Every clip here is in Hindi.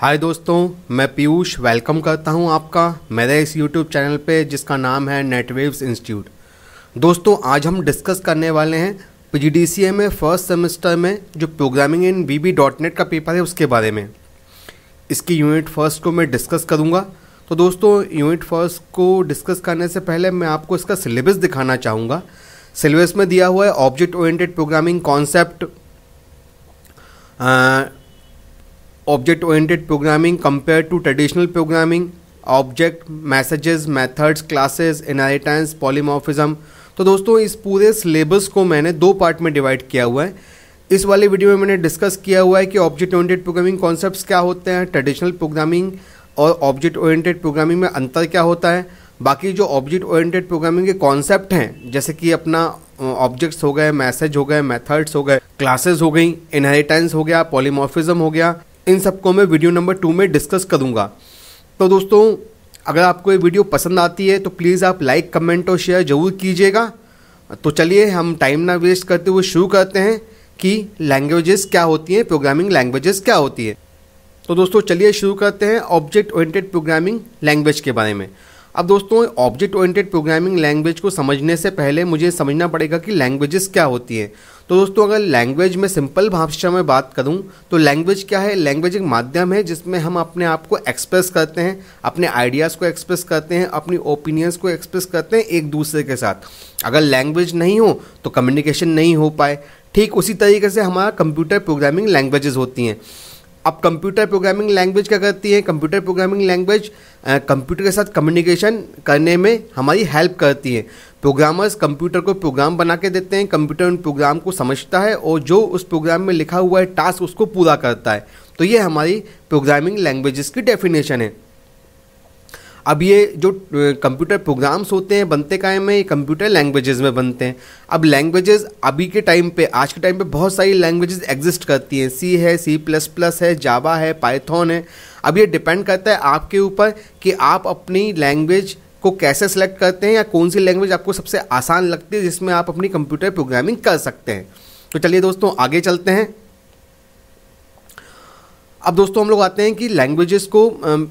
हाय दोस्तों मैं पीयूष वेलकम करता हूं आपका मेरे इस यूट्यूब चैनल पे जिसका नाम है नेटवेव्स इंस्टीट्यूट दोस्तों आज हम डिस्कस करने वाले हैं पी में फर्स्ट सेमेस्टर में जो प्रोग्रामिंग इन बी का पेपर है उसके बारे में इसकी यूनिट फर्स्ट को मैं डिस्कस करूँगा तो दोस्तों यूनिट फर्स्ट को डिस्कस करने से पहले मैं आपको इसका सिलेबस दिखाना चाहूँगा सिलेबस में दिया हुआ है object oriented programming concept object oriented programming compare to traditional programming object messages methods classes inheritance polymorphism तो दोस्तों इस पूरे सिलेबस को मैंने दो पार्ट में डिवाइड किया हुआ है इस वाले वीडियो में मैंने डिस्कस किया हुआ है कि ऑब्जेक्ट ओरिएंटेड प्रोग्रामिंग कॉन्सेप्ट्स क्या होते हैं ट्रेडिशनल प्रोग्रामिंग और ऑब्जेक्ट ओरिएंटेड प्रोग्रामिंग में अंतर क्या होता है बाकी जो ऑब्जेक्ट ओरिएंटेड प्रोग्रामिंग के कॉन्सेप्ट हैं जैसे कि अपना ऑब्जेक्ट्स हो गए मैसेज हो गए मेथड्स हो गए क्लासेस हो गई इनहेरिटेंस हो गया पॉलीमॉर्फिज्म हो गया इन सबको मैं वीडियो नंबर टू में डिस्कस करूँगा तो दोस्तों अगर आपको ये वीडियो पसंद आती है तो प्लीज़ आप लाइक कमेंट और शेयर ज़रूर कीजिएगा तो चलिए हम टाइम ना वेस्ट करते हुए शुरू करते हैं कि लैंग्वेजेस क्या होती हैं प्रोग्रामिंग लैंग्वेजेस क्या होती है तो दोस्तों चलिए शुरू करते हैं ऑब्जेक्ट ओरिएंटेड प्रोग्रामिंग लैंग्वेज के बारे में अब दोस्तों ऑब्जेक्ट ओरिएंटेड प्रोग्रामिंग लैंग्वेज को समझने से पहले मुझे समझना पड़ेगा कि लैंग्वेजेस क्या होती हैं तो दोस्तों अगर लैंग्वेज में सिंपल भाषा में बात करूं तो लैंग्वेज क्या है लैंग्वेज एक माध्यम है जिसमें हम अपने आप को एक्सप्रेस करते हैं अपने आइडियाज़ को एक्सप्रेस करते हैं अपनी ओपिनियंस को एक्सप्रेस करते हैं एक दूसरे के साथ अगर लैंग्वेज नहीं हो तो कम्युनिकेशन नहीं हो पाए ठीक उसी तरीके से हमारा कंप्यूटर प्रोग्रामिंग लैंग्वेजेस होती हैं अब कंप्यूटर प्रोग्रामिंग लैंग्वेज क्या करती है कंप्यूटर प्रोग्रामिंग लैंग्वेज कंप्यूटर के साथ कम्युनिकेशन करने में हमारी हेल्प करती है प्रोग्रामर्स कंप्यूटर को प्रोग्राम बना के देते हैं कंप्यूटर उन प्रोग्राम को समझता है और जो उस प्रोग्राम में लिखा हुआ है टास्क उसको पूरा करता है तो ये हमारी प्रोग्रामिंग लैंग्वेजेस की डेफिनेशन है अब ये जो कंप्यूटर प्रोग्राम्स होते हैं बनते कायम में ये कंप्यूटर लैंग्वेजेस में बनते हैं अब लैंग्वेजेस अभी के टाइम पे आज के टाइम पे बहुत सारी लैंग्वेजेस एग्जिस्ट करती हैं सी है सी प्लस प्लस है जावा है पाइथन है अब ये डिपेंड करता है आपके ऊपर कि आप अपनी लैंग्वेज को कैसे सेलेक्ट करते हैं या कौन सी लैंग्वेज आपको सबसे आसान लगती है जिसमें आप अपनी कंप्यूटर प्रोग्रामिंग कर सकते हैं तो चलिए दोस्तों आगे चलते हैं अब दोस्तों हम लोग आते हैं कि लैंग्वेजेस को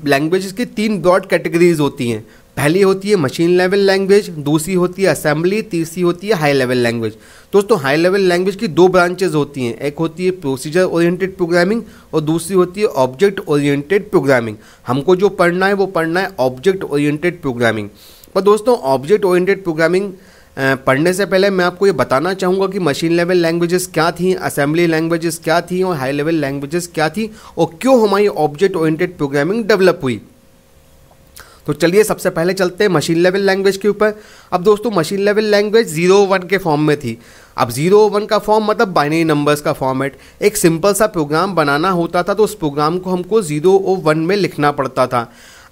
लैंग्वेजेस की तीन ब्रॉड कैटेगरीज होती हैं पहली होती है मशीन लेवल लैंग्वेज दूसरी होती है असेंबली तीसरी होती है हाई लेवल लैंग्वेज दोस्तों हाई लेवल लैंग्वेज की दो ब्रांचेज होती हैं एक होती है प्रोसीजर ओरिएंटेड प्रोग्रामिंग और दूसरी होती है ऑब्जेक्ट ओरिएंटेड प्रोग्रामिंग हमको जो पढ़ना है वो पढ़ना है ऑब्जेक्ट ओरिएंटेड प्रोग्रामिंग पर दोस्तों ऑब्जेक्ट ओरिएंटेड प्रोग्रामिंग पढ़ने से पहले मैं आपको ये बताना चाहूँगा कि मशीन लेवल लैंग्वेजेस क्या थी असेंबली लैंग्वेजेस क्या थी और हाई लेवल लैंग्वेजेस क्या थी और क्यों हमारी ऑब्जेक्ट ओरिएंटेड प्रोग्रामिंग डेवलप हुई तो चलिए सबसे पहले चलते हैं मशीन लेवल लैंग्वेज के ऊपर अब दोस्तों machine level language zero one के फॉर्म में थी अब जीरो वन का फॉर्म मतलब बाइनरी नंबर्स का फॉर्मेट एक सिंपल सा प्रोग्राम बनाना होता था तो उस प्रोग्राम को हमको जीरो ओ वन में लिखना पड़ता था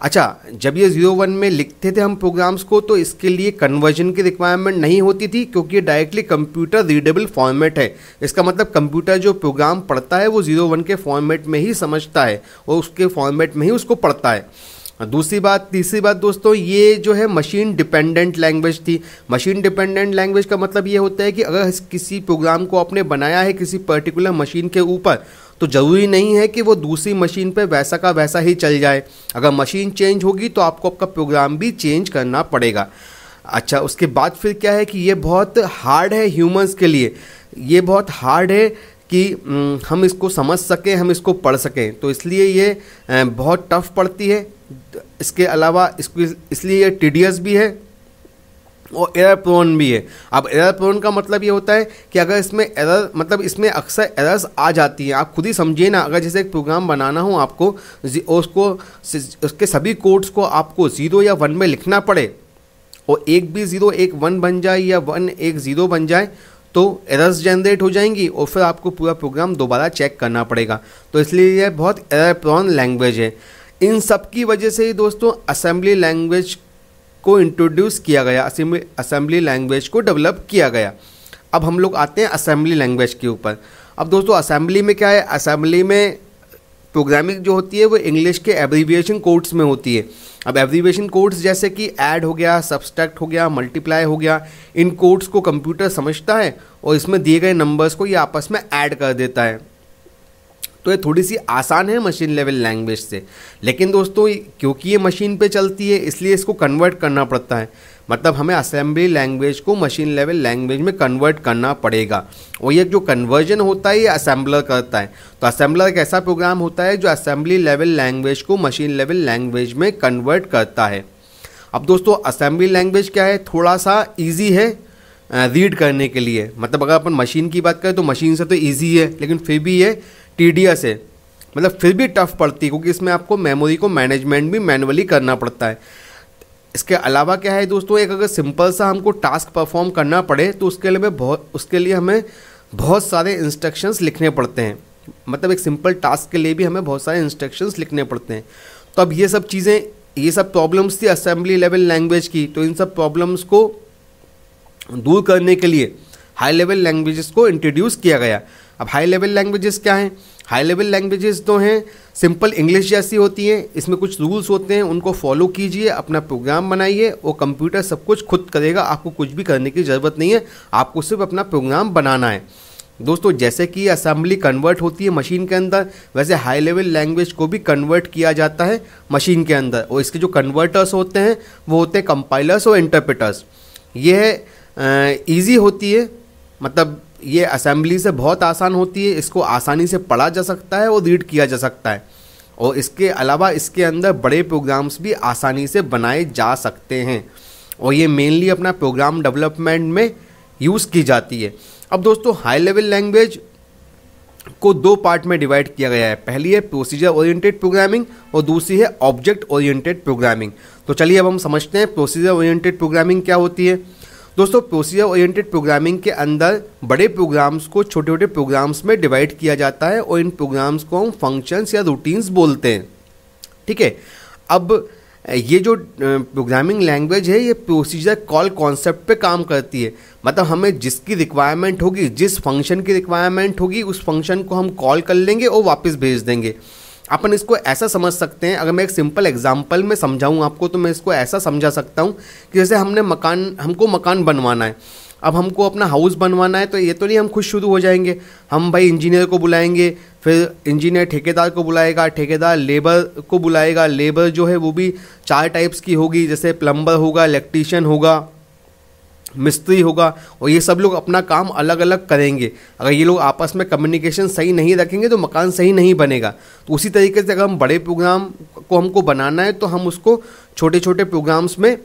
अच्छा जब ये जीरो वन में लिखते थे हम प्रोग्राम्स को तो इसके लिए कन्वर्जन की रिक्वायरमेंट नहीं होती थी क्योंकि ये डायरेक्टली कंप्यूटर रीडेबल फॉर्मेट है इसका मतलब कंप्यूटर जो प्रोग्राम पढ़ता है वो जीरो वन के फॉर्मेट में ही समझता है और उसके फॉर्मेट में ही उसको पढ़ता है दूसरी बात तीसरी बात दोस्तों ये जो है मशीन डिपेंडेंट लैंग्वेज थी मशीन डिपेंडेंट लैंग्वेज का मतलब ये होता है कि अगर किसी प्रोग्राम को आपने बनाया है किसी पर्टिकुलर मशीन के ऊपर तो ज़रूरी नहीं है कि वो दूसरी मशीन पर वैसा का वैसा ही चल जाए अगर मशीन चेंज होगी तो आपको आपका प्रोग्राम भी चेंज करना पड़ेगा अच्छा उसके बाद फिर क्या है कि ये बहुत हार्ड है ह्यूमंस के लिए ये बहुत हार्ड है कि हम इसको समझ सकें हम इसको पढ़ सकें तो इसलिए ये बहुत टफ पड़ती है इसके अलावा इसको इसलिए ये टीडियस भी है और एरर प्रोन भी है अब एरर प्रोन का मतलब ये होता है कि अगर इसमें एरर मतलब इसमें अक्सर एरर्स आ जाती हैं आप खुद ही समझिए ना अगर जैसे एक प्रोग्राम बनाना हो आपको उसको उसके सभी कोड्स को आपको ज़ीरो या वन में लिखना पड़े और एक भी ज़ीरो एक वन बन जाए या वन एक ज़ीरो बन जाए तो एरर्स जनरेट हो जाएंगी और फिर आपको पूरा प्रोग्राम दोबारा चेक करना पड़ेगा तो इसलिए यह बहुत एरर प्रोन लैंग्वेज है इन सब की वजह से ही दोस्तों असेंबली लैंग्वेज को इंट्रोड्यूस किया गया असेंबली लैंग्वेज को डेवलप किया गया अब हम लोग आते हैं असेंबली लैंग्वेज के ऊपर अब दोस्तों असेंबली में क्या है असेंबली में प्रोग्रामिंग जो होती है वो इंग्लिश के एब्रीविएशन कोड्स में होती है अब एब्रीविएशन कोड्स जैसे कि ऐड हो गया सब्सट्रैक्ट हो गया मल्टीप्लाई हो गया इन कोड्स को कंप्यूटर समझता है और इसमें दिए गए नंबर्स को ये आपस में ऐड कर देता है तो ये थोड़ी सी आसान है मशीन लेवल लैंग्वेज से लेकिन दोस्तों क्योंकि ये मशीन पे चलती है इसलिए इसको कन्वर्ट करना पड़ता है मतलब हमें असेंबली लैंग्वेज को मशीन लेवल लैंग्वेज में कन्वर्ट करना पड़ेगा और ये जो कन्वर्जन होता है ये असेंबलर करता है तो असेंबलर एक ऐसा प्रोग्राम होता है जो असेंबली लेवल लैंग्वेज को मशीन लेवल लैंग्वेज में कन्वर्ट करता है अब दोस्तों असेंबली लैंग्वेज क्या है थोड़ा सा ईजी है रीड करने के लिए मतलब अगर अपन मशीन की बात करें तो मशीन से तो ईजी है लेकिन फिर भी ये टीडियस है मतलब फिर भी टफ पड़ती है क्योंकि इसमें आपको मेमोरी को मैनेजमेंट भी मैनुअली करना पड़ता है इसके अलावा क्या है दोस्तों एक अगर सिंपल सा हमको टास्क परफॉर्म करना पड़े तो उसके लिए बहुत उसके लिए हमें बहुत सारे इंस्ट्रक्शंस लिखने पड़ते हैं मतलब एक सिंपल टास्क के लिए भी हमें बहुत सारे इंस्ट्रक्शंस लिखने पड़ते हैं तो अब ये सब चीज़ें ये सब प्रॉब्लम्स थी असेंबली लेवल लैंग्वेज की तो इन सब प्रॉब्लम्स को दूर करने के लिए हाई लेवल लैंग्वेजेस को इंट्रोड्यूस किया गया अब हाई लेवल लैंग्वेजेस क्या हैं हाई लेवल लैंग्वेजेस तो हैं सिंपल इंग्लिश जैसी होती हैं इसमें कुछ रूल्स होते हैं उनको फॉलो कीजिए अपना प्रोग्राम बनाइए वो कंप्यूटर सब कुछ खुद करेगा आपको कुछ भी करने की ज़रूरत नहीं है आपको सिर्फ अपना प्रोग्राम बनाना है दोस्तों जैसे कि असेंबली कन्वर्ट होती है मशीन के अंदर वैसे हाई लेवल लैंग्वेज को भी कन्वर्ट किया जाता है मशीन के अंदर और इसके जो कन्वर्टर्स होते हैं वो होते हैं कंपाइलर्स और इंटरप्रेटर्स यह ईजी होती है मतलब ये असेंबली से बहुत आसान होती है इसको आसानी से पढ़ा जा सकता है और रीड किया जा सकता है और इसके अलावा इसके अंदर बड़े प्रोग्राम्स भी आसानी से बनाए जा सकते हैं और ये मेनली अपना प्रोग्राम डेवलपमेंट में यूज़ की जाती है अब दोस्तों हाई लेवल लैंग्वेज को दो पार्ट में डिवाइड किया गया है पहली है प्रोसीजर ओरिएंटेड प्रोग्रामिंग और दूसरी है ऑब्जेक्ट ओरिएंटेड प्रोग्रामिंग तो चलिए अब हम समझते हैं प्रोसीजर ओरिएंटेड प्रोग्रामिंग क्या होती है दोस्तों प्रोसीजर ओरिएंटेड प्रोग्रामिंग के अंदर बड़े प्रोग्राम्स को छोटे छोटे प्रोग्राम्स में डिवाइड किया जाता है और इन प्रोग्राम्स को हम फंक्शंस या रूटीन्स बोलते हैं ठीक है अब ये जो प्रोग्रामिंग लैंग्वेज है ये प्रोसीजर कॉल कॉन्सेप्ट पे काम करती है मतलब हमें जिसकी रिक्वायरमेंट होगी जिस फंक्शन की रिक्वायरमेंट होगी उस फंक्शन को हम कॉल कर लेंगे और वापस भेज देंगे अपन इसको ऐसा समझ सकते हैं अगर मैं एक सिंपल एग्जाम्पल में समझाऊँ आपको तो मैं इसको ऐसा समझा सकता हूँ कि जैसे हमने मकान हमको मकान बनवाना है अब हमको अपना हाउस बनवाना है तो ये तो नहीं हम खुद शुरू हो जाएंगे हम भाई इंजीनियर को बुलाएंगे फिर इंजीनियर ठेकेदार को बुलाएगा ठेकेदार लेबर को बुलाएगा लेबर जो है वो भी चार टाइप्स की होगी जैसे प्लम्बर होगा इलेक्ट्रीशियन होगा मिस्त्री होगा और ये सब लोग अपना काम अलग अलग करेंगे अगर ये लोग आपस में कम्युनिकेशन सही नहीं रखेंगे तो मकान सही नहीं बनेगा तो उसी तरीके से अगर हम बड़े प्रोग्राम को हमको बनाना है तो हम उसको छोटे छोटे प्रोग्राम्स में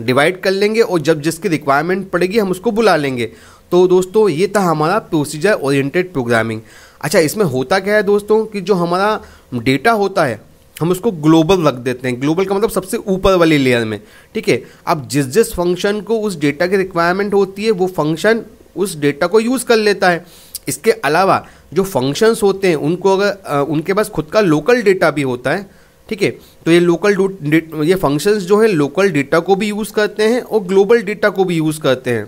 डिवाइड कर लेंगे और जब जिसकी रिक्वायरमेंट पड़ेगी हम उसको बुला लेंगे तो दोस्तों ये था हमारा प्रोसीजर ओरिएंटेड प्रोग्रामिंग अच्छा इसमें होता क्या है दोस्तों कि जो हमारा डेटा होता है हम उसको ग्लोबल रख देते हैं ग्लोबल का मतलब सबसे ऊपर वाली लेयर में ठीक है अब जिस जिस फंक्शन को उस डेटा की रिक्वायरमेंट होती है वो फंक्शन उस डेटा को यूज़ कर लेता है इसके अलावा जो फंक्शंस होते हैं उनको अगर आ, उनके पास खुद का लोकल डेटा भी होता है ठीक है तो ये लोकल ये फंक्शंस जो हैं लोकल डेटा को भी यूज़ करते हैं और ग्लोबल डेटा को भी यूज़ करते हैं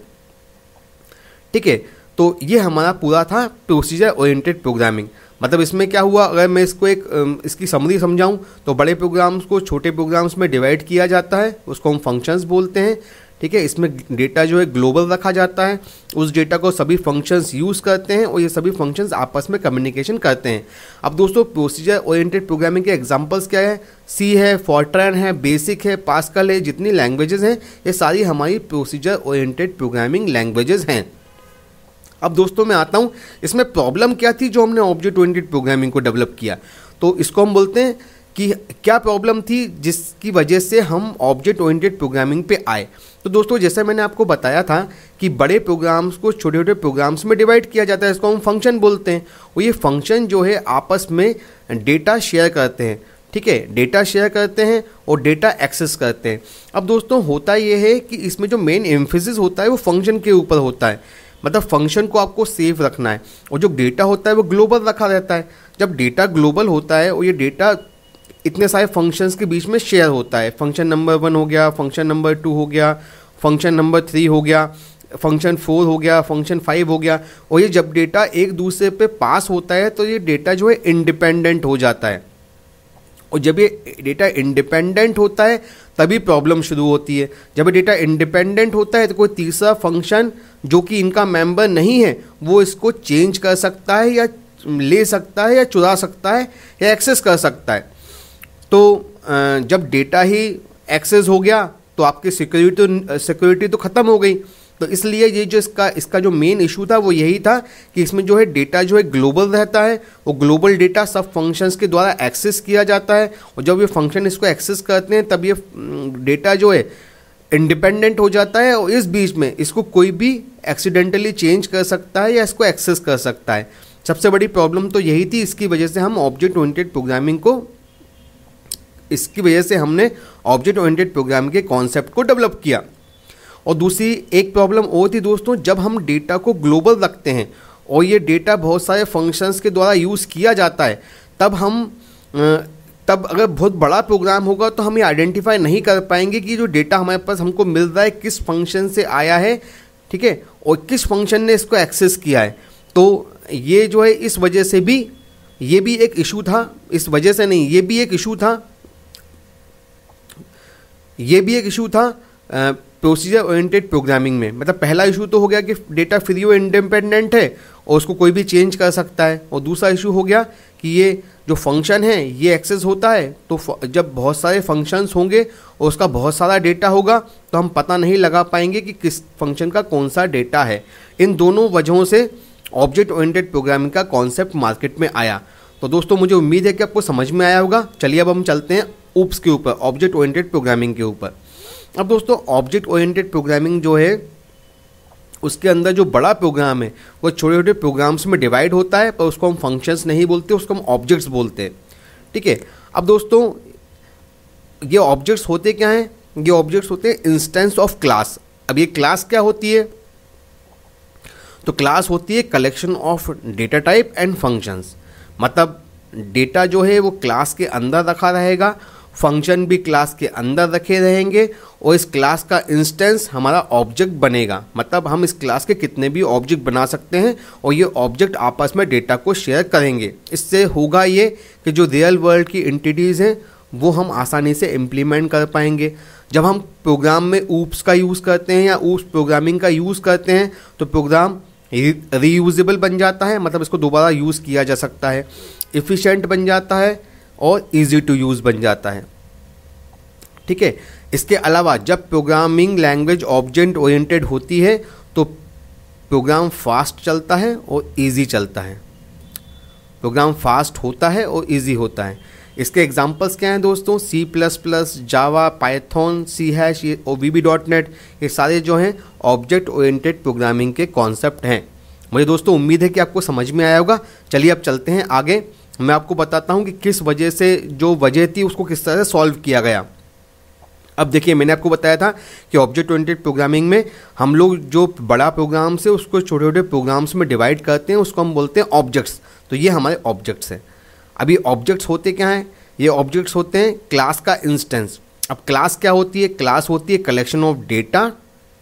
ठीक है तो ये हमारा पूरा था प्रोसीजर ओरिएंटेड प्रोग्रामिंग मतलब इसमें क्या हुआ अगर मैं इसको एक इसकी समरी समझाऊं तो बड़े प्रोग्राम्स को छोटे प्रोग्राम्स में डिवाइड किया जाता है उसको हम फंक्शंस बोलते हैं ठीक है इसमें डेटा जो है ग्लोबल रखा जाता है उस डेटा को सभी फंक्शंस यूज़ करते हैं और ये सभी फंक्शंस आपस में कम्युनिकेशन करते हैं अब दोस्तों प्रोसीजर ओरिएंटेड प्रोग्रामिंग के एग्जांपल्स क्या है सी है फॉर्ट्रैन है बेसिक है पास्कल है जितनी लैंग्वेजेस हैं ये सारी हमारी प्रोसीजर ओरिएंटेड प्रोग्रामिंग लैंग्वेजेस हैं अब दोस्तों मैं आता हूँ इसमें प्रॉब्लम क्या थी जो हमने ऑब्जेक्ट ओरिएंटेड प्रोग्रामिंग को डेवलप किया तो इसको हम बोलते हैं कि क्या प्रॉब्लम थी जिसकी वजह से हम ऑब्जेक्ट ओरिएंटेड प्रोग्रामिंग पे आए तो दोस्तों जैसे मैंने आपको बताया था कि बड़े प्रोग्राम्स को छोटे छोटे प्रोग्राम्स में डिवाइड किया जाता है इसको हम फंक्शन बोलते हैं और ये फंक्शन जो है आपस में डेटा शेयर करते हैं ठीक है डेटा शेयर करते हैं और डेटा एक्सेस करते हैं अब दोस्तों होता यह है कि इसमें जो मेन एम्फेसिस होता है वो फंक्शन के ऊपर होता है मतलब फंक्शन को आपको सेफ रखना है और जो डेटा होता है वो ग्लोबल रखा रहता है जब डेटा ग्लोबल होता है और ये डेटा इतने सारे फंक्शंस के बीच में शेयर होता है फंक्शन नंबर वन हो गया फंक्शन नंबर टू हो गया फंक्शन नंबर थ्री हो गया फंक्शन फोर हो गया फंक्शन फाइव हो गया और ये जब डेटा एक दूसरे पे पास होता है तो ये डेटा जो है इंडिपेंडेंट हो जाता है और जब ये डेटा इंडिपेंडेंट होता है तभी प्रॉब्लम शुरू होती है जब ये डेटा इंडिपेंडेंट होता है तो कोई तीसरा फंक्शन जो कि इनका मेंबर नहीं है वो इसको चेंज कर सकता है या ले सकता है या चुरा सकता है या एक्सेस कर सकता है तो जब डेटा ही एक्सेस हो गया तो आपकी सिक्योरिटी तो सिक्योरिटी तो ख़त्म हो गई तो इसलिए ये जो इसका इसका जो मेन इशू था वो यही था कि इसमें जो है डेटा जो है ग्लोबल रहता है वो ग्लोबल डेटा सब फंक्शंस के द्वारा एक्सेस किया जाता है और जब ये फंक्शन इसको एक्सेस करते हैं तब ये डेटा हम्म, जो है इंडिपेंडेंट हो जाता है और इस बीच में इसको कोई भी एक्सीडेंटली चेंज कर सकता है या इसको एक्सेस कर सकता है सबसे बड़ी प्रॉब्लम तो यही थी इसकी वजह से हम ऑब्जेक्ट ओरिएंटेड प्रोग्रामिंग को इसकी वजह से हमने ऑब्जेक्ट ओरिएंटेड प्रोग्राम के कॉन्सेप्ट को डेवलप किया और दूसरी एक प्रॉब्लम और थी दोस्तों जब हम डेटा को ग्लोबल रखते हैं और ये डेटा बहुत सारे फंक्शंस के द्वारा यूज़ किया जाता है तब हम तब अगर बहुत बड़ा प्रोग्राम होगा तो हम ये आइडेंटिफाई नहीं कर पाएंगे कि जो डेटा हमारे पास हमको मिल रहा है किस फंक्शन से आया है ठीक है और किस फंक्शन ने इसको एक्सेस किया है तो ये जो है इस वजह से भी ये भी एक इशू था इस वजह से नहीं ये भी एक इशू था ये भी एक इशू था प्रोसीजर ओरिएंटेड प्रोग्रामिंग में मतलब पहला इशू तो हो गया कि डेटा फ्री और इंडिपेंडेंट है और उसको कोई भी चेंज कर सकता है और दूसरा इशू हो गया कि ये जो फंक्शन है ये एक्सेस होता है तो जब बहुत सारे फंक्शंस होंगे और उसका बहुत सारा डेटा होगा तो हम पता नहीं लगा पाएंगे कि किस फंक्शन का कौन सा डेटा है इन दोनों वजहों से ऑब्जेक्ट ओरिएंटेड प्रोग्रामिंग का कॉन्सेप्ट मार्केट में आया तो दोस्तों मुझे उम्मीद है कि आपको समझ में आया होगा चलिए अब हम चलते हैं ऊप्स के ऊपर ऑब्जेक्ट ओरिएंटेड प्रोग्रामिंग के ऊपर अब दोस्तों ऑब्जेक्ट ओरिएंटेड प्रोग्रामिंग जो है उसके अंदर जो बड़ा प्रोग्राम है वो छोटे छोटे प्रोग्राम्स में डिवाइड होता है पर उसको हम फंक्शंस नहीं बोलते उसको हम ऑब्जेक्ट्स बोलते हैं ठीक है अब दोस्तों ये ऑब्जेक्ट्स होते क्या हैं ये ऑब्जेक्ट्स होते हैं इंस्टेंस ऑफ क्लास अब ये क्लास क्या होती है तो क्लास होती है collection of data type and functions मतलब डेटा जो है वो क्लास के अंदर रखा रहेगा फंक्शन भी क्लास के अंदर रखे रहेंगे और इस क्लास का इंस्टेंस हमारा ऑब्जेक्ट बनेगा मतलब हम इस क्लास के कितने भी ऑब्जेक्ट बना सकते हैं और ये ऑब्जेक्ट आपस में डेटा को शेयर करेंगे इससे होगा ये कि जो रियल वर्ल्ड की इंटिटीज़ हैं वो हम आसानी से इम्प्लीमेंट कर पाएंगे जब हम प्रोग्राम में ऊप्स का यूज़ करते हैं या ऊप्स प्रोग्रामिंग का यूज़ करते हैं तो प्रोग्राम रीयूजेबल बन जाता है मतलब इसको दोबारा यूज़ किया जा सकता है इफ़िशेंट बन जाता है और ईजी टू यूज़ बन जाता है ठीक है इसके अलावा जब प्रोग्रामिंग लैंग्वेज ऑब्जेक्ट ओरिएंटेड होती है तो प्रोग्राम फास्ट चलता है और ईजी चलता है प्रोग्राम फास्ट होता है और ईजी होता है इसके एग्जाम्पल्स क्या हैं दोस्तों C plus plus Java Python C hash ये ओ वी डॉट नेट ये सारे जो हैं ऑब्जेक्ट ओरिएंटेड प्रोग्रामिंग के कॉन्सेप्ट हैं मुझे दोस्तों उम्मीद है कि आपको समझ में आया होगा चलिए अब चलते हैं आगे मैं आपको बताता हूँ कि किस वजह से जो वजह थी उसको किस तरह से सॉल्व किया गया अब देखिए मैंने आपको बताया था कि ऑब्जेक्ट ओरिएंटेड प्रोग्रामिंग में हम लोग जो बड़ा प्रोग्राम्स है उसको छोटे छोटे प्रोग्राम्स में डिवाइड करते हैं उसको हम बोलते हैं ऑब्जेक्ट्स तो ये हमारे ऑब्जेक्ट्स हैं अभी ऑब्जेक्ट्स होते क्या हैं ये ऑब्जेक्ट्स होते हैं क्लास का इंस्टेंस अब क्लास क्या होती है क्लास होती है कलेक्शन ऑफ डेटा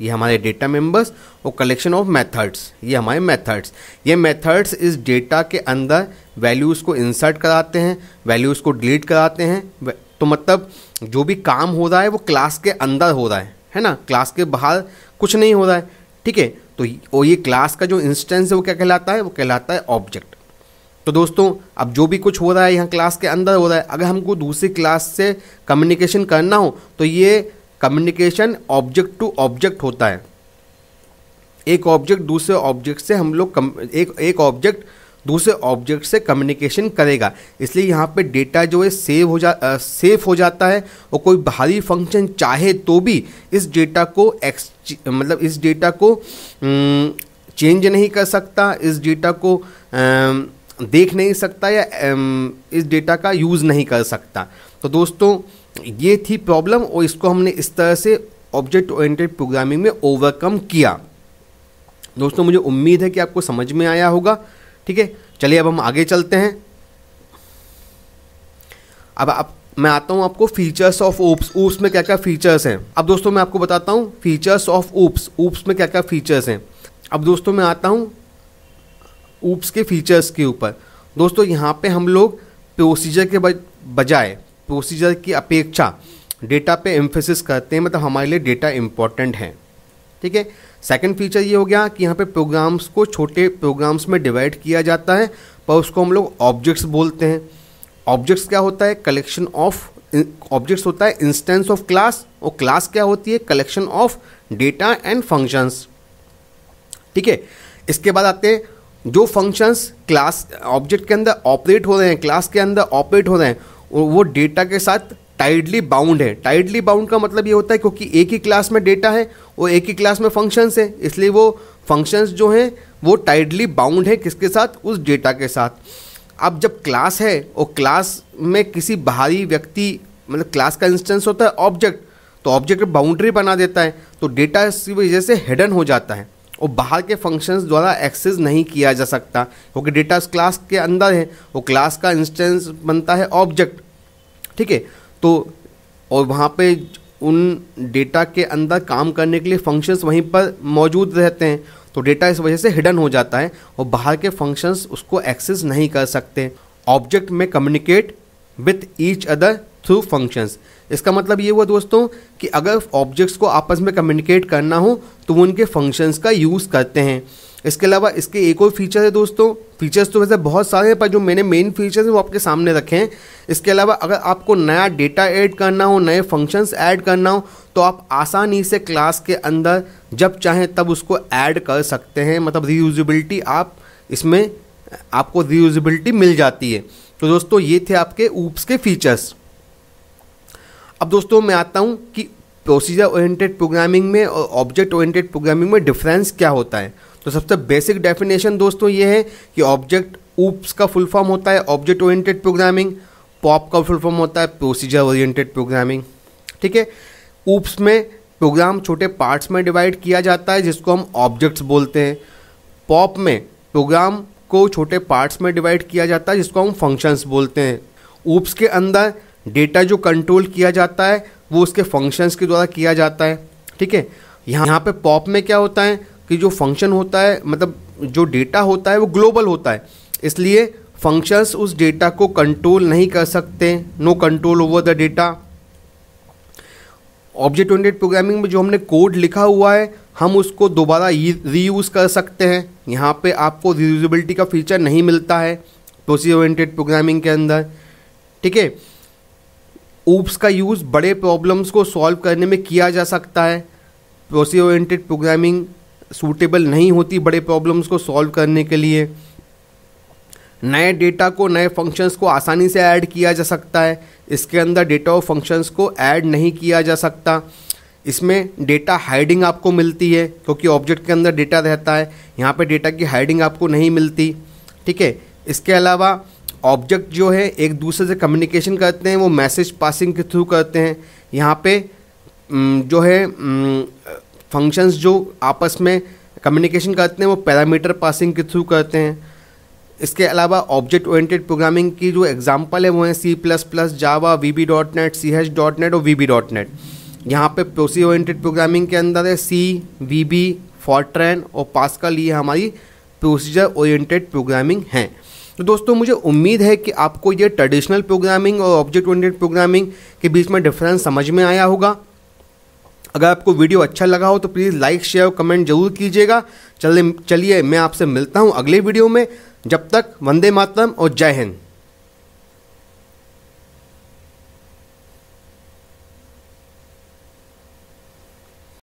ये हमारे डेटा मेंबर्स और कलेक्शन ऑफ मेथड्स ये हमारे मेथड्स ये मेथड्स इस डेटा के अंदर वैल्यूज़ को इंसर्ट कराते हैं वैल्यूज़ को डिलीट कराते हैं तो मतलब जो भी काम हो रहा है वो क्लास के अंदर हो रहा है है ना क्लास के बाहर कुछ नहीं हो रहा है ठीक है तो वो ये क्लास का जो इंस्टेंस है वो क्या कहलाता है वो कहलाता है ऑब्जेक्ट तो दोस्तों अब जो भी कुछ हो रहा है यहाँ क्लास के अंदर हो रहा है अगर हमको दूसरी क्लास से कम्युनिकेशन करना हो तो ये कम्युनिकेशन ऑब्जेक्ट टू ऑब्जेक्ट होता है एक ऑब्जेक्ट दूसरे ऑब्जेक्ट से हम लोग एक एक ऑब्जेक्ट दूसरे ऑब्जेक्ट से कम्युनिकेशन करेगा इसलिए यहाँ पे डेटा जो है सेव हो जा सेफ हो जाता है और कोई बाहरी फंक्शन चाहे तो भी इस डेटा को एक्स मतलब इस डेटा को चेंज नहीं कर सकता इस डेटा को आ, देख नहीं सकता या इस डेटा का यूज़ नहीं कर सकता तो दोस्तों ये थी प्रॉब्लम और इसको हमने इस तरह से ऑब्जेक्ट ओरिएंटेड प्रोग्रामिंग में ओवरकम किया दोस्तों मुझे उम्मीद है कि आपको समझ में आया होगा ठीक है चलिए अब हम आगे चलते हैं अब आप मैं आता हूँ आपको फीचर्स ऑफ ओप्स ओप्स में क्या क्या फीचर्स हैं अब दोस्तों मैं आपको बताता हूँ फीचर्स ऑफ ओप्स ओप्स में क्या क्या फीचर्स हैं अब दोस्तों मैं आता हूँ ओप्स के फीचर्स के ऊपर दोस्तों यहाँ पे हम लोग प्रोसीजर के बजाय प्रोसीजर की अपेक्षा डेटा पे एम्फेसिस करते हैं मतलब हमारे लिए डेटा इंपॉर्टेंट है ठीक है सेकंड फीचर ये हो गया कि यहाँ पे प्रोग्राम्स को छोटे प्रोग्राम्स में डिवाइड किया जाता है पर उसको हम लोग ऑब्जेक्ट्स बोलते हैं ऑब्जेक्ट्स क्या होता है कलेक्शन ऑफ ऑब्जेक्ट्स होता है इंस्टेंस ऑफ क्लास और क्लास क्या होती है collection of data and functions ठीक है इसके बाद आते हैं जो फंक्शंस क्लास ऑब्जेक्ट के अंदर ऑपरेट हो रहे हैं क्लास के अंदर ऑपरेट हो रहे हैं वो डेटा के साथ टाइडली बाउंड है टाइडली बाउंड का मतलब ये होता है क्योंकि एक ही क्लास में डेटा है वो एक ही क्लास में फंक्शंस हैं इसलिए वो फंक्शंस जो हैं वो टाइटली बाउंड है किसके साथ उस डेटा के साथ अब जब क्लास है और क्लास में किसी बाहरी व्यक्ति मतलब क्लास का इंस्टेंस होता है ऑब्जेक्ट तो ऑब्जेक्ट बाउंड्री बना देता है तो डेटा इसकी वजह से हिडन हो जाता है और बाहर के फंक्शंस द्वारा एक्सेस नहीं किया जा सकता क्योंकि डेटा उस क्लास के अंदर है वो क्लास का इंस्टेंस बनता है ऑब्जेक्ट ठीक है तो और वहाँ पे उन डेटा के अंदर काम करने के लिए फंक्शंस वहीं पर मौजूद रहते हैं तो डेटा इस वजह से हिडन हो जाता है और बाहर के फंक्शंस उसको एक्सेस नहीं कर सकते ऑब्जेक्ट में communicate with each other through functions इसका मतलब ये हुआ दोस्तों कि अगर ऑब्जेक्ट्स को आपस में कम्युनिकेट करना हो तो वो उनके फंक्शंस का यूज़ करते हैं इसके अलावा इसके एक और फीचर है दोस्तों फीचर्स तो वैसे बहुत सारे हैं पर जो मैंने मेन फीचर्स हैं वो आपके सामने रखे हैं इसके अलावा अगर आपको नया डेटा ऐड करना हो नए फंक्शंस ऐड करना हो तो आप आसानी से क्लास के अंदर जब चाहें तब उसको ऐड कर सकते हैं मतलब रीयूजबिलिटी आप इसमें आपको रीयूजबिलिटी मिल जाती है तो दोस्तों ये थे आपके ऊप्स के फीचर्स अब दोस्तों मैं आता हूँ कि प्रोसीजर ओरिएंटेड प्रोग्रामिंग में और ऑब्जेक्ट ओरिएंटेड प्रोग्रामिंग में डिफरेंस क्या होता है तो सबसे बेसिक डेफिनेशन दोस्तों ये है कि ऑब्जेक्ट ऊप्स का फुल फॉर्म होता है ऑब्जेक्ट ओरिएंटेड प्रोग्रामिंग पॉप का फुल फॉर्म होता है प्रोसीजर ओरिएंटेड प्रोग्रामिंग ठीक है ऊप्स में प्रोग्राम छोटे पार्ट्स में डिवाइड किया जाता है जिसको हम ऑब्जेक्ट्स बोलते हैं पॉप में प्रोग्राम को छोटे पार्ट्स में डिवाइड किया जाता है जिसको हम फंक्शंस बोलते हैं ऊप्स के अंदर डेटा जो कंट्रोल किया जाता है वो उसके फंक्शंस के द्वारा किया जाता है ठीक है यहाँ यहाँ पे पॉप में क्या होता है कि जो फंक्शन होता है मतलब जो डेटा होता है वो ग्लोबल होता है इसलिए फंक्शंस उस डेटा को कंट्रोल नहीं कर सकते no control over the data object oriented programming में जो हमने कोड लिखा हुआ है हम उसको दोबारा रीयूज़ कर सकते हैं यहाँ पे आपको रीयूजेबिलिटी का फीचर नहीं मिलता है प्रोसीजर ओरिएंटेड प्रोग्रामिंग के अंदर ठीक है ऊप्स का यूज़ बड़े प्रॉब्लम्स को सॉल्व करने में किया जा सकता है प्रोसीजर ओरिएंटेड प्रोग्रामिंग सूटेबल नहीं होती बड़े प्रॉब्लम्स को सॉल्व करने के लिए नए डेटा को नए फंक्शंस को आसानी से ऐड किया जा सकता है इसके अंदर डेटा और फंक्शंस को ऐड नहीं किया जा सकता इसमें डेटा हाइडिंग आपको मिलती है क्योंकि ऑब्जेक्ट के अंदर डेटा रहता है यहाँ पे डेटा की हाइडिंग आपको नहीं मिलती ठीक है इसके अलावा ऑब्जेक्ट जो है एक दूसरे से कम्युनिकेशन करते हैं वो मैसेज पासिंग के थ्रू करते हैं यहाँ पे जो है फंक्शंस जो आपस में कम्युनिकेशन करते हैं वो पैरामीटर पासिंग के थ्रू करते हैं इसके अलावा ऑब्जेक्ट ओरिएंटेड प्रोग्रामिंग की जो एग्जांपल है वो है C plus plus Java V B dot net C H dot net और वी बी डॉट नेट यहाँ पर प्रोसी ओरिएंटेड प्रोग्रामिंग के अंदर है सी वी बी फॉर्ट्रैन और पास्कल ये हमारी प्रोसीजर ओरिएंटेड प्रोग्रामिंग हैं तो दोस्तों मुझे उम्मीद है कि आपको ये ट्रेडिशनल प्रोग्रामिंग और ऑब्जेक्ट ओरिएंटेड प्रोग्रामिंग के बीच में डिफरेंस समझ में आया होगा अगर आपको वीडियो अच्छा लगा हो तो प्लीज़ लाइक शेयर और कमेंट जरूर कीजिएगा चलिए चलिए मैं आपसे मिलता हूँ अगले वीडियो में जब तक वंदे मातरम और जय हिंद